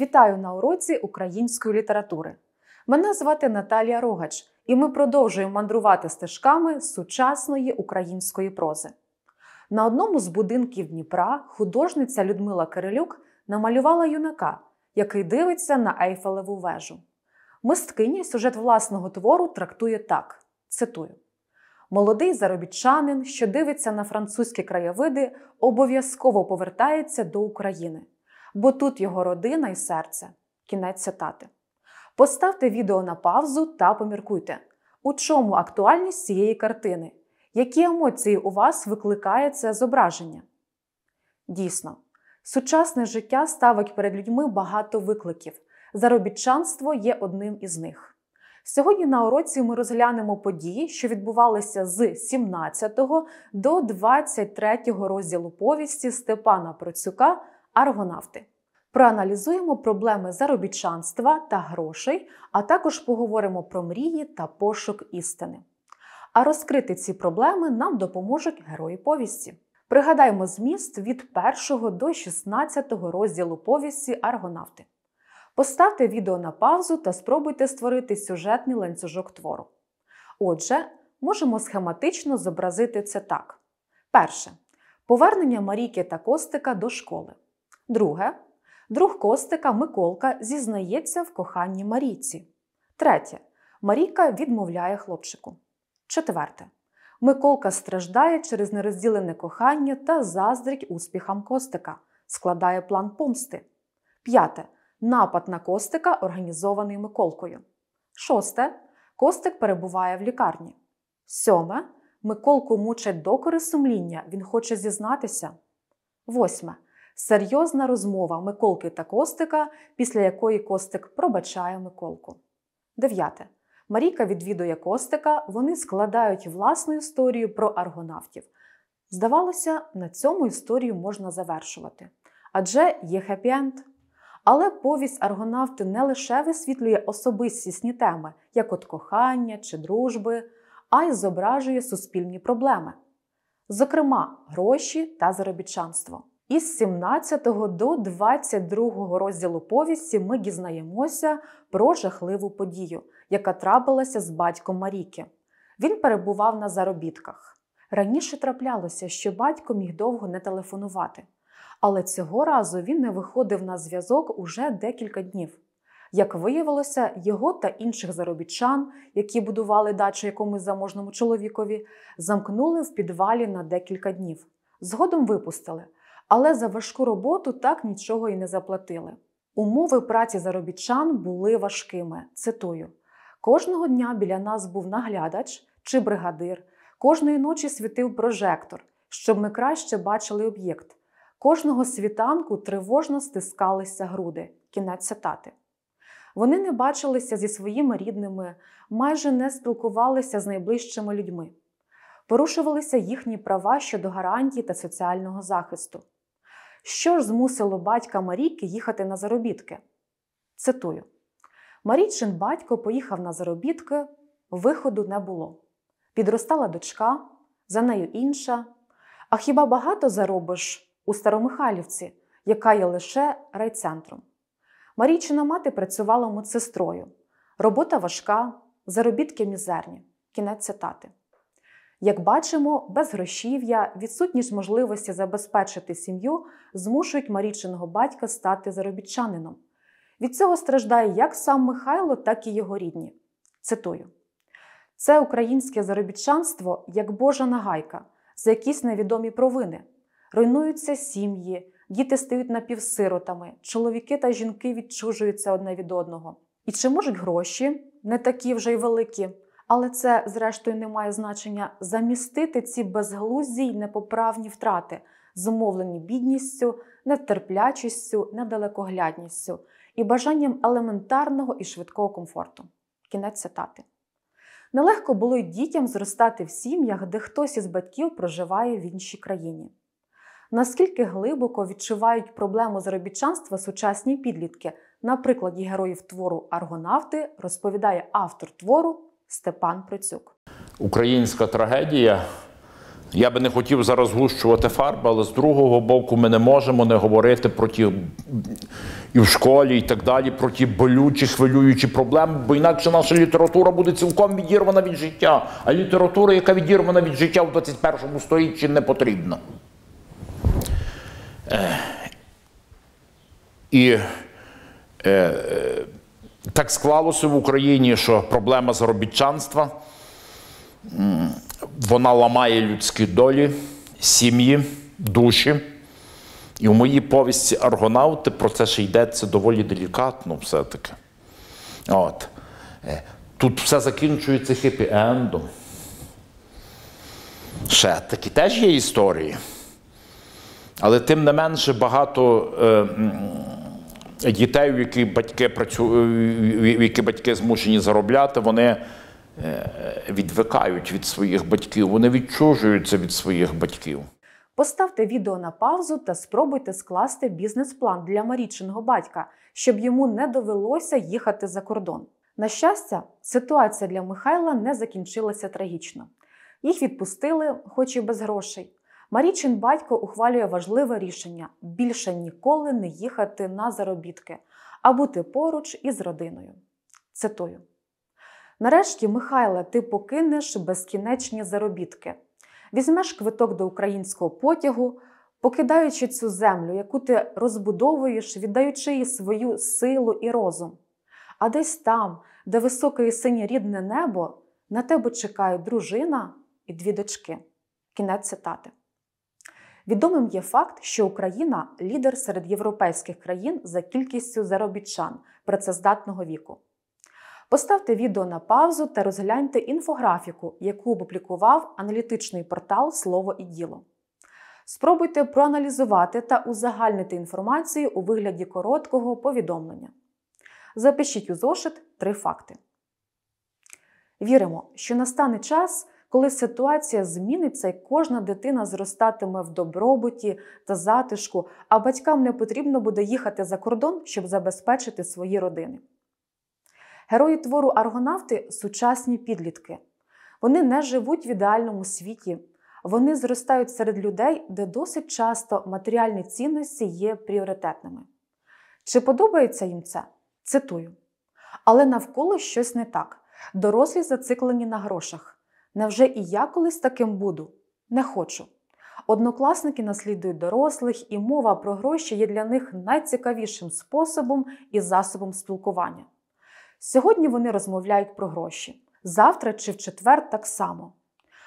Вітаю на уроці української літератури. Мене звати Наталія Рогач, і ми продовжуємо мандрувати стежками сучасної української прози. На одному з будинків Дніпра художниця Людмила Кирилюк намалювала юнака, який дивиться на Ейфелеву вежу. Мисткиня сюжет власного твору трактує так: цитую. Молодий заробітчанин, що дивиться на французькі краєвиди, обов'язково повертається до України бо тут його родина і серце. Кінець цитати. Поставте відео на паузу та поміркуйте, у чому актуальність цієї картини, які емоції у вас викликає це зображення. Дійсно, сучасне життя ставить перед людьми багато викликів. Заробітчанство є одним із них. Сьогодні на уроці ми розглянемо події, що відбувалися з 17 до 23 розділу повісті Степана Процюка аргонавти. Проаналізуємо проблеми заробітчанства та грошей, а також поговоримо про мрії та пошук істини. А розкрити ці проблеми нам допоможуть герої повісті. Пригадаємо зміст від 1 до 16 розділу повісті Аргонавти. Поставте відео на паузу та спробуйте створити сюжетний ланцюжок твору. Отже, можемо схематично зобразити це так: перше. Повернення Марійки та Костика до школи. Друге. Друг Костика Миколка зізнається в коханні Марійці. Третє. Марійка відмовляє хлопчику. Четверте. Миколка страждає через нерозділене кохання та заздрить успіхам Костика. Складає план помсти. П'яте. Напад на Костика, організований Миколкою. Шосте. Костик перебуває в лікарні. Сьоме. Миколку мучать докори сумління. Він хоче зізнатися. Восьме серйозна розмова Миколки та Костика, після якої Костик пробачає Миколку. Дев'яте. Марійка відвідує Костика, вони складають власну історію про аргонавтів. Здавалося, на цьому історію можна завершувати. Адже є хеппі-енд. Але повість аргонавти не лише висвітлює особистісні теми, як от кохання чи дружби, а й зображує суспільні проблеми, зокрема, гроші та заробітчанство. Із 17 до 22 розділу повісті ми дізнаємося про жахливу подію, яка трапилася з батьком Маріки. Він перебував на заробітках. Раніше траплялося, що батько міг довго не телефонувати, але цього разу він не виходив на зв'язок уже декілька днів. Як виявилося, його та інших заробітчан, які будували дачу якомусь заможному чоловікові, замкнули в підвалі на декілька днів. Згодом випустили але за важку роботу так нічого і не заплатили. Умови праці заробітчан були важкими. Цитую: кожного дня біля нас був наглядач чи бригадир, кожної ночі світив прожектор, щоб ми краще бачили об'єкт. Кожного світанку тривожно стискалися груди. Кінець цитати. Вони не бачилися зі своїми рідними, майже не спілкувалися з найближчими людьми, порушувалися їхні права щодо гарантій та соціального захисту. Що ж змусило батька Марійки їхати на заробітки? Цитую: Марійчин батько поїхав на заробітки, виходу не було. Підростала дочка, за нею інша. А хіба багато заробиш у Старомихайлівці, яка є лише райцентром? Марійчина мати працювала медсестрою. Робота важка, заробітки мізерні. Кінець цитати. Як бачимо, без грошів'я, відсутність можливості забезпечити сім'ю змушують Марічиного батька стати заробітчанином. Від цього страждає як сам Михайло, так і його рідні. Цитую: це українське заробітчанство як Божа нагайка, за якісь невідомі провини. Руйнуються сім'ї, діти стають напівсиротами, чоловіки та жінки відчужуються одне від одного. І чи можуть гроші, не такі вже й великі, але це, зрештою, не має значення замістити ці безглузді й непоправні втрати, зумовлені бідністю, нетерплячістю, недалекоглядністю і бажанням елементарного і швидкого комфорту. Кінець цитати. Нелегко було й дітям зростати в сім'ях, де хтось із батьків проживає в іншій країні. Наскільки глибоко відчувають проблему заробітчанства сучасні підлітки, на прикладі героїв твору Аргонавти розповідає автор твору. Степан Процюк. Українська трагедія. Я би не хотів зараз гущувати фарби, але з другого боку ми не можемо не говорити про ті і в школі, і так далі, про ті болючі, хвилюючі проблеми, бо інакше наша література буде цілком відірвана від життя. А література, яка відірвана від життя в 21 столітті, не потрібна. Е, і е, так склалося в Україні, що проблема заробітчанства вона ламає людські долі, сім'ї, душі. І у моїй повісті аргонавти про це ще йдеться доволі делікатно все-таки. От. Е, тут все закінчується хіпі-ендом. Ще такі теж є історії. Але тим не менше багато. Е, дітей, в які батьки працюють, е, які батьки змушені заробляти, вони е, відвикають від своїх батьків, вони відчужуються від своїх батьків. Поставте відео на паузу та спробуйте скласти бізнес-план для Марічиного батька, щоб йому не довелося їхати за кордон. На щастя, ситуація для Михайла не закінчилася трагічно. Їх відпустили, хоч і без грошей. Марічин батько ухвалює важливе рішення більше ніколи не їхати на заробітки, а бути поруч із родиною. Цитую. Нарешті, Михайле, ти покинеш безкінечні заробітки. Візьмеш квиток до українського потягу, покидаючи цю землю, яку ти розбудовуєш, віддаючи їй свою силу і розум. А десь там, де високе і синє рідне небо, на тебе чекають дружина і дві дочки. Кінець цитати. Відомим є факт, що Україна лідер серед європейських країн за кількістю заробітчан працездатного віку. Поставте відео на паузу та розгляньте інфографіку, яку опублікував аналітичний портал Слово і діло. Спробуйте проаналізувати та узагальнити інформацію у вигляді короткого повідомлення. Запишіть у зошит три факти. Віримо, що настане час, коли ситуація зміниться і кожна дитина зростатиме в добробуті та затишку, а батькам не потрібно буде їхати за кордон, щоб забезпечити свої родини. Герої твору аргонавти сучасні підлітки. Вони не живуть в ідеальному світі, вони зростають серед людей, де досить часто матеріальні цінності є пріоритетними. Чи подобається їм це? Цитую. Але навколо щось не так. Дорослі зациклені на грошах. Невже і я колись таким буду? Не хочу. Однокласники наслідують дорослих, і мова про гроші є для них найцікавішим способом і засобом спілкування. Сьогодні вони розмовляють про гроші, завтра чи в четвер так само.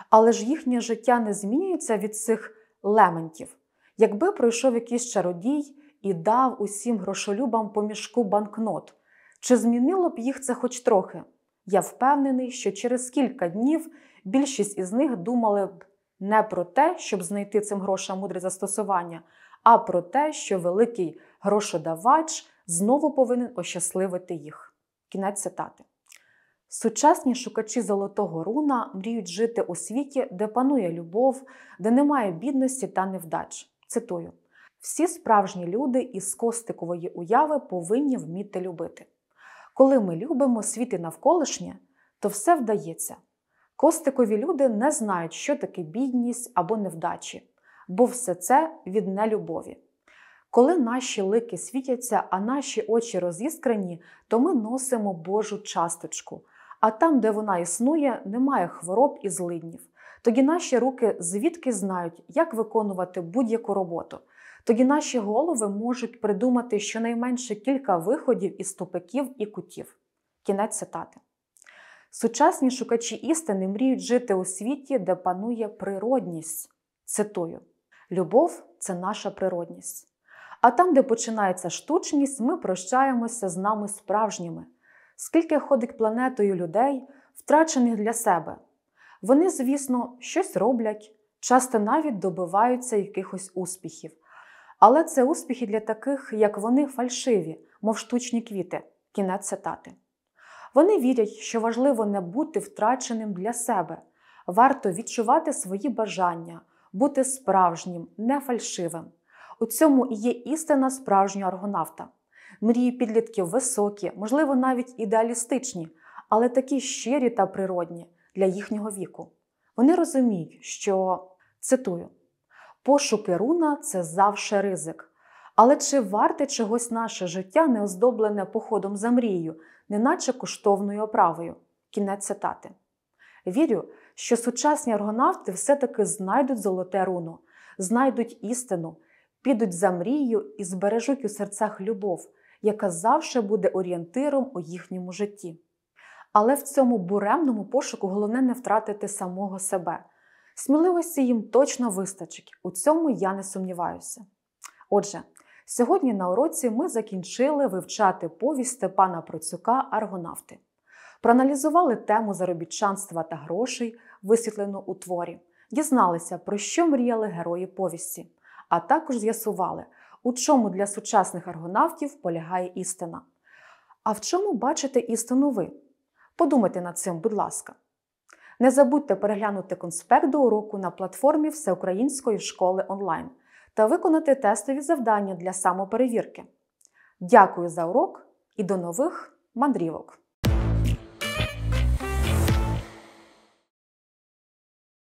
Але ж їхнє життя не змінюється від цих лементів. Якби пройшов якийсь чародій і дав усім грошолюбам по мішку банкнот, чи змінило б їх це хоч трохи? Я впевнений, що через кілька днів більшість із них думали б не про те, щоб знайти цим грошам мудре застосування, а про те, що великий грошодавач знову повинен ощасливити їх. Кінець цитати. Сучасні шукачі золотого руна мріють жити у світі, де панує любов, де немає бідності та невдач. Цитую: всі справжні люди із костикової уяви повинні вміти любити. Коли ми любимо світ і навколишнє, то все вдається. Костикові люди не знають, що таке бідність або невдачі, бо все це від нелюбові. Коли наші лики світяться, а наші очі розіскрені, то ми носимо Божу часточку. А там, де вона існує, немає хвороб і злиднів. Тоді наші руки звідки знають, як виконувати будь-яку роботу тоді наші голови можуть придумати щонайменше кілька виходів із тупиків і кутів. Кінець цитати. Сучасні шукачі істини мріють жити у світі, де панує природність. Цитую: Любов це наша природність. А там, де починається штучність, ми прощаємося з нами справжніми, скільки ходить планетою людей, втрачених для себе. Вони, звісно, щось роблять, часто навіть добиваються якихось успіхів, але це успіхи для таких, як вони, фальшиві, мов штучні квіти, кінець цитати. Вони вірять, що важливо не бути втраченим для себе, варто відчувати свої бажання, бути справжнім, не фальшивим. У цьому і є істина справжнього аргонавта. Мрії підлітків високі, можливо, навіть ідеалістичні, але такі щирі та природні для їхнього віку. Вони розуміють, що цитую. Пошуки руна це завше ризик. Але чи варте чогось наше життя, не оздоблене походом за мрією, неначе коштовною оправою? Кінець цитати. Вірю, що сучасні аргонавти все-таки знайдуть золоте руно, знайдуть істину, підуть за мрією і збережуть у серцях любов, яка завше буде орієнтиром у їхньому житті. Але в цьому буремному пошуку головне не втратити самого себе. Сміливості їм точно вистачить, у цьому я не сумніваюся. Отже, сьогодні на уроці ми закінчили вивчати повість Степана Процюка Аргонавти, проаналізували тему заробітчанства та грошей, висвітлену у творі, дізналися, про що мріяли герої повісті, а також з'ясували, у чому для сучасних аргонавтів полягає істина. А в чому бачите істину ви? Подумайте над цим, будь ласка. Не забудьте переглянути конспект до уроку на платформі Всеукраїнської школи онлайн та виконати тестові завдання для самоперевірки. Дякую за урок і до нових мандрівок!